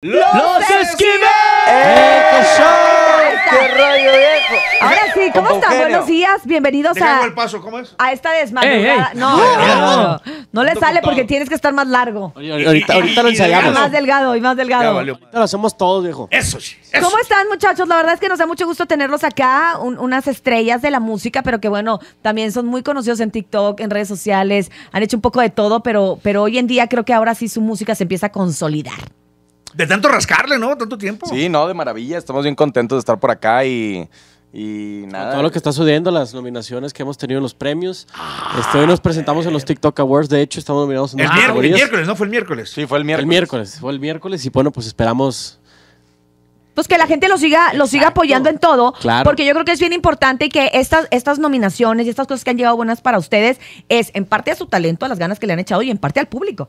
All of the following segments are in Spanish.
¡Los, Los ¡Qué ¡Qué rollo viejo! Ahora sí, ¿cómo están? Buenos días, bienvenidos a. el paso, ¿cómo es? A esta desmadrugada. No, no, no, no le sale porque tienes que estar más largo. ahorita, lo ensayamos. más delgado, y más delgado. Ahorita lo hacemos todos, viejo. Eso sí. ¿Cómo están, muchachos? La verdad es que nos da mucho gusto tenerlos acá, unas estrellas de la música, pero que bueno, también son muy conocidos en TikTok, en redes sociales, han hecho un poco de todo, pero, pero hoy en día creo que ahora sí su música se empieza a consolidar. De tanto rascarle, ¿no? Tanto tiempo. Sí, no, de maravilla. Estamos bien contentos de estar por acá y. nada. Todo lo que está sucediendo, las nominaciones que hemos tenido en los premios. Ah, este, hoy nos presentamos en los TikTok Awards. De hecho, estamos nominados en el, miércoles, el miércoles, ¿no? Fue el miércoles. Sí, fue el miércoles. El miércoles. Fue el miércoles y bueno, pues esperamos pues que la gente lo siga, lo siga apoyando en todo. Claro. Porque yo creo que es bien importante que estas, estas nominaciones y estas cosas que han llegado buenas para ustedes es en parte a su talento, a las ganas que le han echado y en parte al público.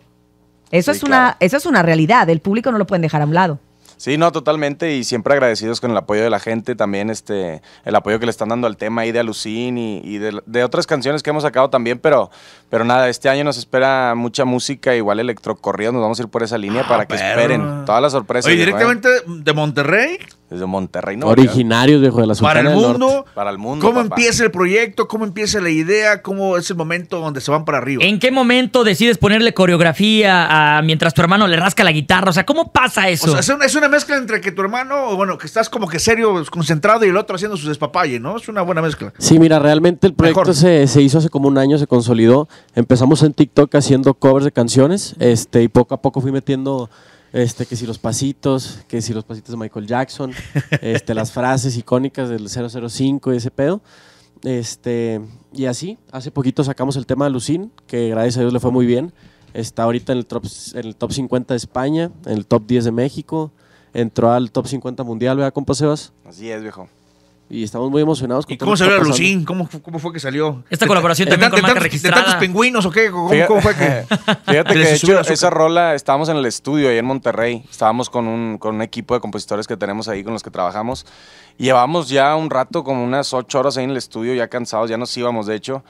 Eso, es una, es una realidad, el público no lo pueden dejar a un lado. Sí, no, totalmente, y siempre agradecidos con el apoyo de la gente, también este, el apoyo que le están dando al tema ahí de Alucín y, de, otras canciones que hemos sacado también, pero, pero nada, este año nos espera mucha música, igual electrocorrido, nos vamos a ir por esa línea ah, para que esperen todas las sorpresas. Oye, directamente de Monterrey. Desde Monterrey, ¿no? Originarios, viejo, de la Sultana Para el mundo. Para el mundo. ¿Cómo empieza el proyecto? ¿Cómo empieza la idea? ¿Cómo es el momento donde se van para arriba? ¿En qué momento decides ponerle coreografía mientras tu hermano le rasca la guitarra? O sea, ¿cómo pasa eso? es una mezcla entre que tu hermano, bueno, que estás como que serio, concentrado y el otro haciendo sus despapalle, ¿no? Es una buena mezcla. Sí, mira, realmente el proyecto se, se, hizo hace como un año, se consolidó. Empezamos en TikTok haciendo covers de canciones este, y poco a poco fui metiendo este, que si los pasitos, que si los pasitos de Michael Jackson, este, las frases icónicas del 005 y ese pedo. Este, y así, hace poquito sacamos el tema de Lucín, que gracias a Dios le fue muy bien. Está ahorita en el, top, en el top 50 de España, en el top 10 de México. Entró al top 50 mundial, ¿verdad, compa Sebas? Así es, viejo y estamos muy emocionados. Con ¿Y cómo salió Lucín? ¿Cómo, ¿Cómo, fue que salió? Esta colaboración también marca tantos, registrada. ¿De pingüinos o qué? ¿Cómo, fíjate, fue que...? Fíjate que, esa rola, estábamos en el estudio ahí en Monterrey. Estábamos con un, equipo de compositores que tenemos ahí, con los que trabajamos. Llevamos ya un rato, como unas ocho horas ahí en el estudio, ya cansados, ya nos íbamos, de hecho.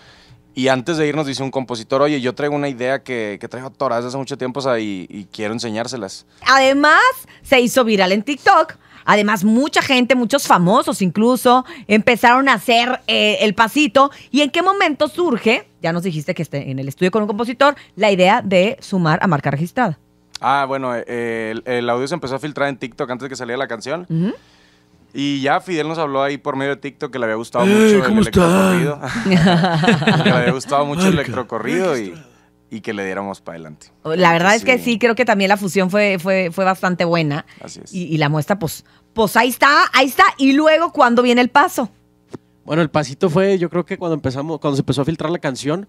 Y antes de irnos dice un compositor, oye, yo traigo una idea que, que traigo hace mucho tiempo ahí y quiero enseñárselas. Además, se hizo viral en TikTok Además, mucha gente, muchos famosos incluso, empezaron a hacer eh, el pasito. ¿Y en qué momento surge, ya nos dijiste que esté en el estudio con un compositor, la idea de sumar a marca registrada? Ah, bueno, eh, eh, el, audio se empezó a filtrar en TikTok antes de que saliera la canción. Y ya Fidel nos habló ahí por medio de TikTok que le había gustado mucho el electrocorrido. le había gustado mucho el electrocorrido y y que le diéramos para adelante. Oh, la verdad es que sí. creo que también la fusión fue, fue, fue bastante buena. Así es. Y, la muestra, pues, pues ahí está, ahí está. Y luego, ¿cuándo viene el paso? Bueno, el pasito fue, yo creo que cuando empezamos, cuando se empezó a filtrar la canción,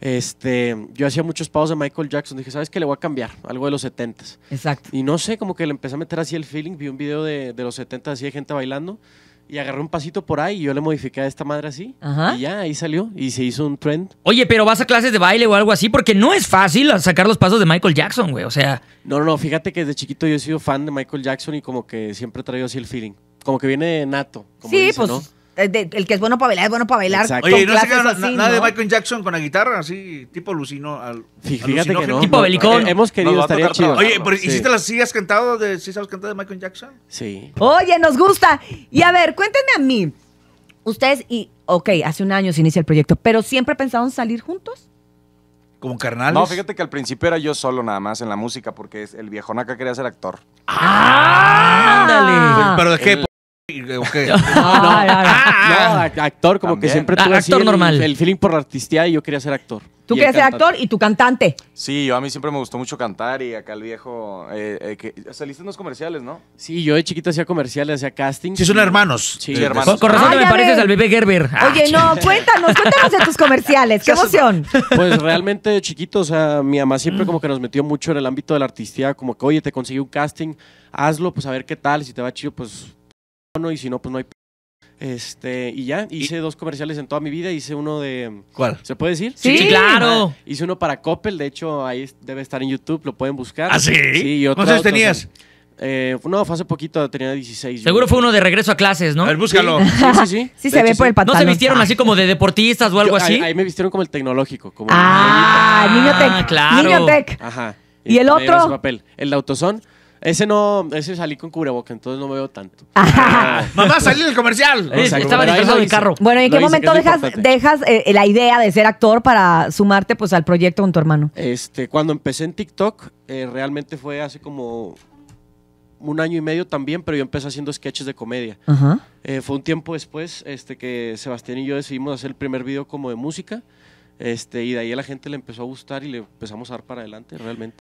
este, yo hacía muchos paus de Michael Jackson. Dije, ¿sabes qué? Le voy a cambiar algo de los 70s. Exacto. Y no sé, como que le empecé a meter así el feeling. Vi un video de, de los 70s así de gente bailando y agarré un pasito por ahí y yo le modifiqué a esta madre así. Y ya, ahí salió y se hizo un trend. Oye, pero vas a clases de baile o algo así porque no es fácil sacar los pasos de Michael Jackson, güey. O sea. No, no, fíjate que desde chiquito yo he sido fan de Michael Jackson y como que siempre he traído así el feeling. Como que viene nato. Como sí, pues. ¿no? Eh, el que es bueno para bailar es bueno para bailar. Oye, ¿no se nada de Michael Jackson con la guitarra? Así, tipo lucino. Al, Fíjate que no. Tipo belicón. Eh, hemos querido, estar chido. Oye, pero ¿y las sí has cantado? De, ¿Sí sabes cantar de Michael Jackson? Sí. Oye, nos gusta. Y a ver, cuéntenme a mí. Ustedes, y, ok, hace un año se inicia el proyecto, pero siempre pensaron salir juntos. Como carnales. No, fíjate que al principio era yo solo nada más en la música porque es- el viejonaca quería ser actor. ¡Ah! Ándale. Pero de qué, eh, no, no, no, ah, ah, ah. actor, como que siempre tuve el, feeling por la artistía y yo quería ser actor. Tú querías ser actor y tu cantante. Sí, yo a mí siempre me gustó mucho cantar y acá el viejo. Eh, eh, saliste en los comerciales, ¿no? Sí, yo de chiquito hacía comerciales, hacía casting. Sí, son hermanos. Sí, hermanos. Con, razón me pareces al bebé Gerber. Oye, no, cuéntanos, cuéntanos de tus comerciales. ¡Qué emoción! Pues realmente de chiquito, o sea, mi mamá siempre mm. como que nos metió mucho en el ámbito de la artistía, como que, oye, te conseguí un casting, hazlo, pues a ver qué tal, si te va chido, pues y si no, pues no hay... Este, y ya, hice dos comerciales en toda mi vida. Hice uno de. ¿Cuál? ¿Se puede decir? Sí, claro. Hice uno para Coppel, de hecho, ahí debe estar en YouTube, lo pueden buscar. ¿Ah, sí? y otro, ¿Cuántos tenías? Eh, no, fue hace poquito, tenía 16. Seguro fue uno de regreso a clases, ¿no? A búscalo. Sí, sí, sí. se ve por el pantalón. ¿No se vistieron ah. así como de deportistas o algo así? Ahí, me vistieron como el tecnológico. Como ah, niño tech. Ah, claro. Niño tech. Ajá. ¿Y, el otro? El de Autosón. Ese no, ese salí con cubreboca, entonces no veo tanto. Mamá, salí del comercial. Estaba carro. Bueno, ¿en qué momento dejas, eh, eh, la idea de ser actor para sumarte pues al proyecto con tu hermano? Este, cuando empecé en TikTok, eh, realmente fue hace como un año y medio también, pero yo empecé haciendo sketches de comedia. fue un tiempo después este, que Sebastián y yo decidimos hacer el primer video como de música. Este, y de ahí a la gente le empezó a gustar y le empezamos a dar para adelante realmente.